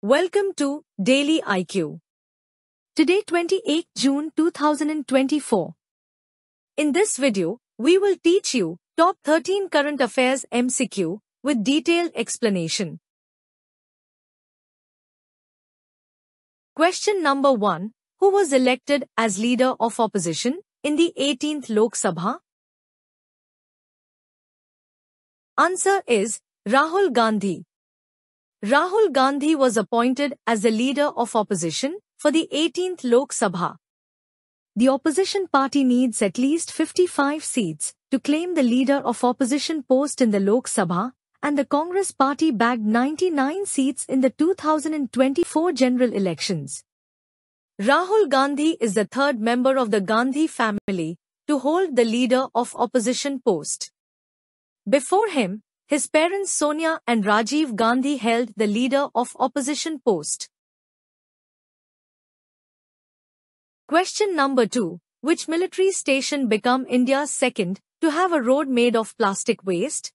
Welcome to Daily IQ. Today 28 June 2024. In this video, we will teach you top 13 current affairs MCQ with detailed explanation. Question number 1. Who was elected as leader of opposition in the 18th Lok Sabha? Answer is Rahul Gandhi. Rahul Gandhi was appointed as the leader of opposition for the 18th Lok Sabha. The opposition party needs at least 55 seats to claim the leader of opposition post in the Lok Sabha and the Congress party bagged 99 seats in the 2024 general elections. Rahul Gandhi is the third member of the Gandhi family to hold the leader of opposition post. Before him, his parents Sonia and Rajiv Gandhi held the leader of opposition post. Question number 2. Which military station became India's second to have a road made of plastic waste?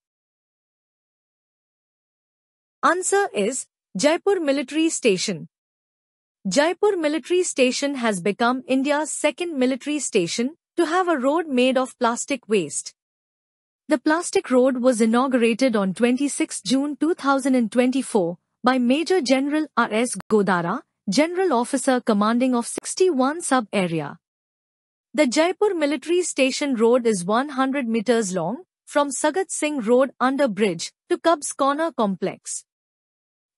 Answer is Jaipur Military Station. Jaipur Military Station has become India's second military station to have a road made of plastic waste. The plastic road was inaugurated on 26 June 2024 by Major General R.S. Godara, General Officer commanding of 61 Sub Area. The Jaipur Military Station Road is 100 meters long, from Sagat Singh Road under bridge to Cubs Corner Complex.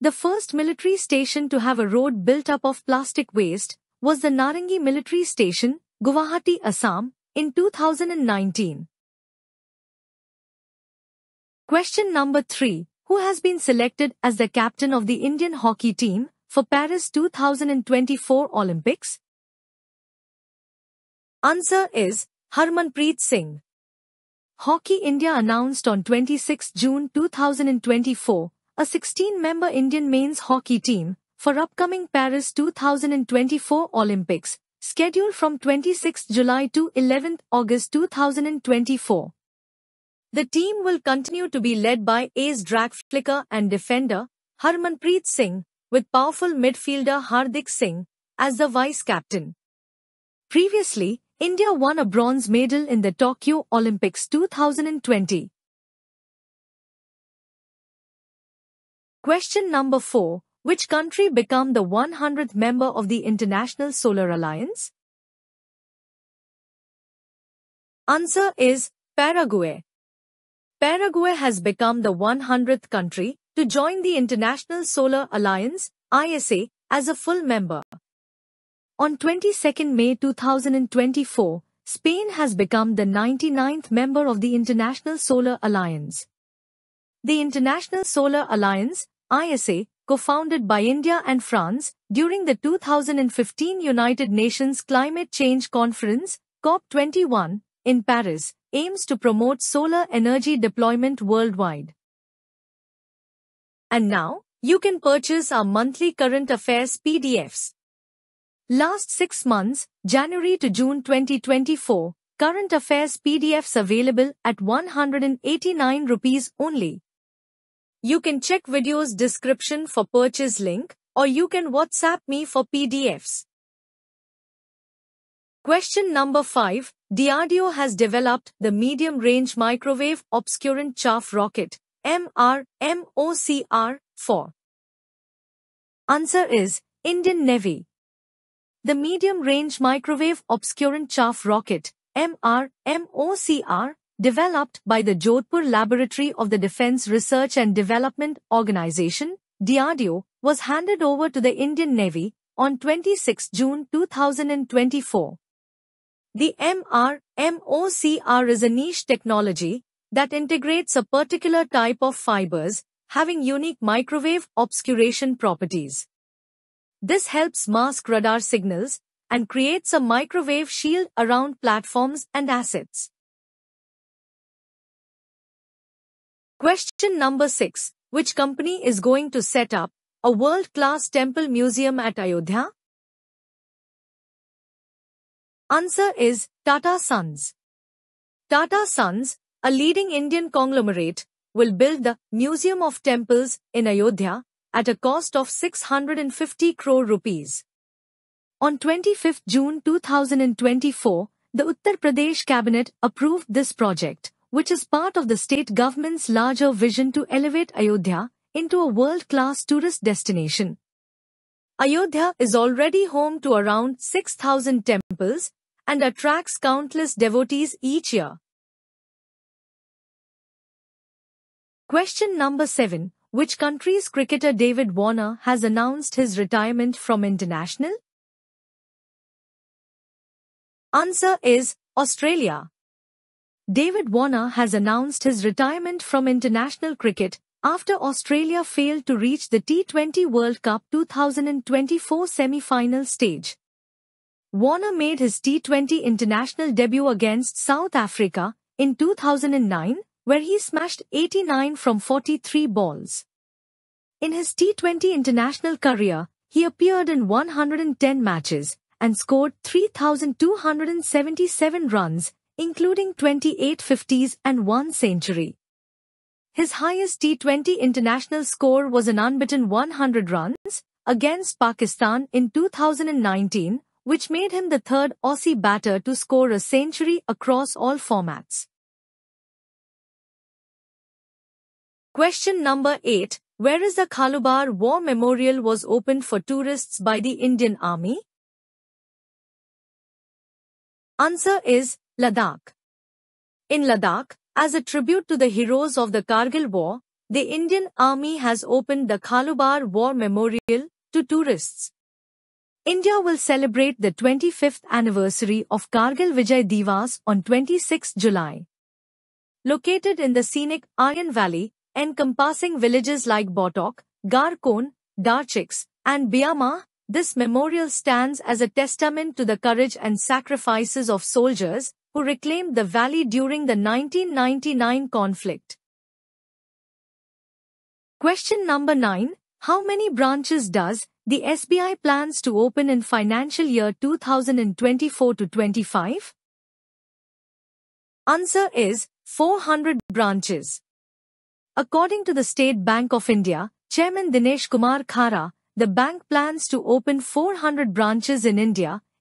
The first military station to have a road built up of plastic waste was the Narangi Military Station, Guwahati, Assam, in 2019. Question number 3. Who has been selected as the captain of the Indian hockey team for Paris 2024 Olympics? Answer is Harmanpreet Singh. Hockey India announced on 26 June 2024 a 16-member Indian men's hockey team for upcoming Paris 2024 Olympics, scheduled from 26 July to 11 August 2024. The team will continue to be led by ace drag flicker and defender Harmanpreet Singh, with powerful midfielder Hardik Singh as the vice captain. Previously, India won a bronze medal in the Tokyo Olympics 2020. Question number 4. Which country became the 100th member of the International Solar Alliance? Answer is Paraguay. Paraguay has become the 100th country to join the International Solar Alliance, ISA, as a full member. On 22 May 2024, Spain has become the 99th member of the International Solar Alliance. The International Solar Alliance, ISA, co-founded by India and France during the 2015 United Nations Climate Change Conference, COP21, in Paris, aims to promote solar energy deployment worldwide. And now, you can purchase our monthly current affairs PDFs. Last 6 months, January to June 2024, current affairs PDFs available at 189 rupees only. You can check video's description for purchase link or you can WhatsApp me for PDFs. Question number 5. DRDO has developed the medium-range microwave obscurant chaff rocket, MRMOCR-4. Answer is Indian Navy. The medium-range microwave obscurant chaff rocket, MRMOCR, developed by the Jodhpur Laboratory of the Defense Research and Development Organization, DRDO, was handed over to the Indian Navy on 26 June 2024. The MR, MOCR is a niche technology that integrates a particular type of fibers having unique microwave obscuration properties. This helps mask radar signals and creates a microwave shield around platforms and assets. Question number 6. Which company is going to set up a world-class temple museum at Ayodhya? Answer is Tata Sons. Tata Sons, a leading Indian conglomerate, will build the Museum of Temples in Ayodhya at a cost of 650 crore rupees. On 25 June 2024, the Uttar Pradesh cabinet approved this project, which is part of the state government's larger vision to elevate Ayodhya into a world-class tourist destination. Ayodhya is already home to around 6,000 temples and attracts countless devotees each year. Question number 7. Which country's cricketer David Warner has announced his retirement from international? Answer is Australia. David Warner has announced his retirement from international cricket after Australia failed to reach the T20 World Cup 2024 semi-final stage. Warner made his T20 international debut against South Africa in 2009, where he smashed 89 from 43 balls. In his T20 international career, he appeared in 110 matches and scored 3,277 runs, including 28 50s and one century. His highest T20 international score was an unbeaten 100 runs against Pakistan in 2019, which made him the third Aussie batter to score a century across all formats. Question number 8. Where is the Kalubar War Memorial was opened for tourists by the Indian Army? Answer is Ladakh. In Ladakh, as a tribute to the heroes of the Kargil War, the Indian Army has opened the Kalubar War Memorial to tourists. India will celebrate the 25th anniversary of Kargil Vijay Divas on 26 July. Located in the scenic Aryan Valley, encompassing villages like Botok, Garkon, Darchiks, and Biyama, this memorial stands as a testament to the courage and sacrifices of soldiers, who reclaimed the valley during the 1999 conflict. Question number 9. How many branches does the SBI plans to open in financial year 2024 to 25? Answer is 400 branches. According to the State Bank of India, Chairman Dinesh Kumar Khara, the bank plans to open 400 branches in India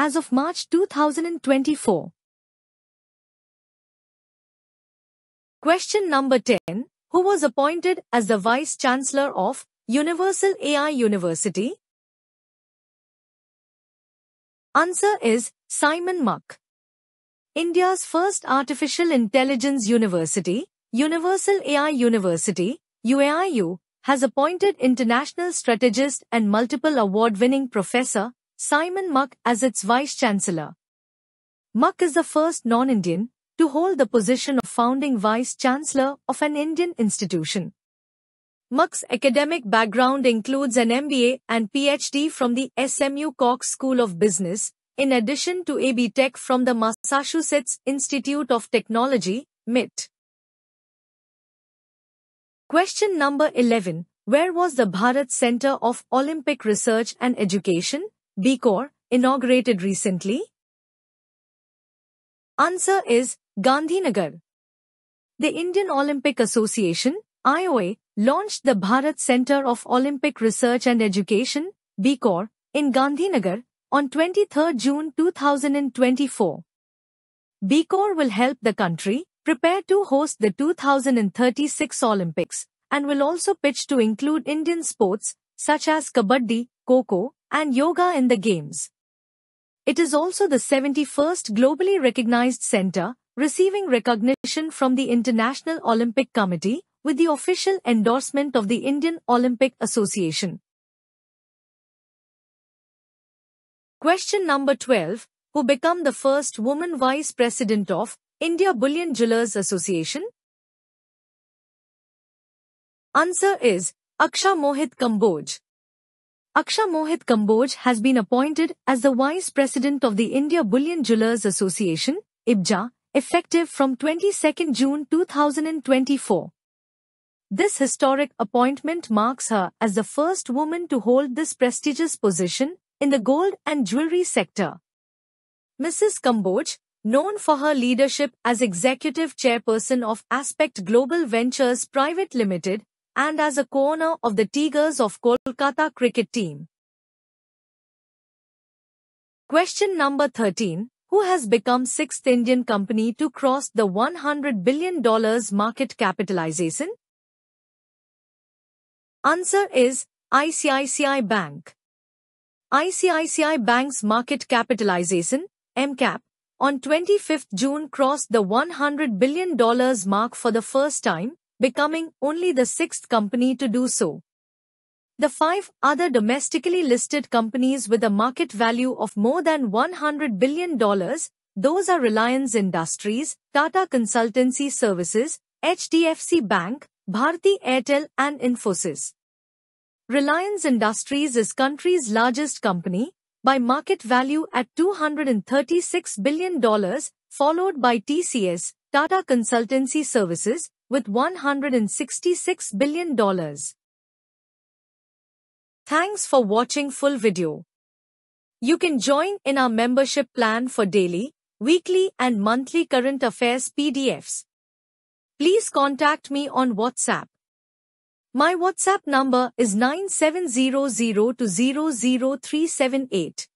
as of March 2024. Question number 10. Who was appointed as the Vice Chancellor of Universal AI University? Answer is Simon Muck. India's first artificial intelligence university, Universal AI University, UAIU, has appointed international strategist and multiple award-winning professor Simon Muck as its vice chancellor. Muck is the first non-Indian to hold the position of founding vice chancellor of an Indian institution. Muck's academic background includes an MBA and PhD from the SMU Cox School of Business, in addition to a B Tech from the Massachusetts Institute of Technology, MIT. Question number 11. Where was the Bharat Center of Olympic Research and Education? BCOR, inaugurated recently? Answer is Gandhinagar. The Indian Olympic Association, IOA, launched the Bharat Center of Olympic Research and Education, BCOR, in Gandhinagar on 23 June 2024. BCOR will help the country prepare to host the 2036 Olympics and will also pitch to include Indian sports such as kabaddi, koko, and yoga in the Games. It is also the 71st globally recognized center, receiving recognition from the International Olympic Committee with the official endorsement of the Indian Olympic Association. Question number 12. Who became the first woman vice president of India Bullion Jewelers Association? Answer is Aksha Mohit Kamboj. Aksha Mohit Kamboj has been appointed as the Vice President of the India Bullion Jewelers Association, IBJA, effective from 22 June 2024. This historic appointment marks her as the first woman to hold this prestigious position in the gold and jewelry sector. Mrs. Kamboj, known for her leadership as executive chairperson of Aspect Global Ventures Private Limited, and as a corner of the Tigers of Kolkata cricket team. Question number 13. Who has become sixth Indian company to cross the $100 billion market capitalization? Answer is ICICI Bank. ICICI Bank's market capitalization, MCAP, on 25 June crossed the $100 billion mark for the first time, becoming only the sixth company to do so. The five other domestically listed companies with a market value of more than $100 billion, those are Reliance Industries, Tata Consultancy Services, HDFC Bank, Bharti Airtel and Infosys. Reliance Industries is country's largest company, by market value at $236 billion, followed by TCS, Tata Consultancy Services, with $166 billion. Thanks for watching full video. You can join in our membership plan for daily, weekly and monthly current affairs PDFs. Please contact me on WhatsApp. My WhatsApp number is 9700 to 00378.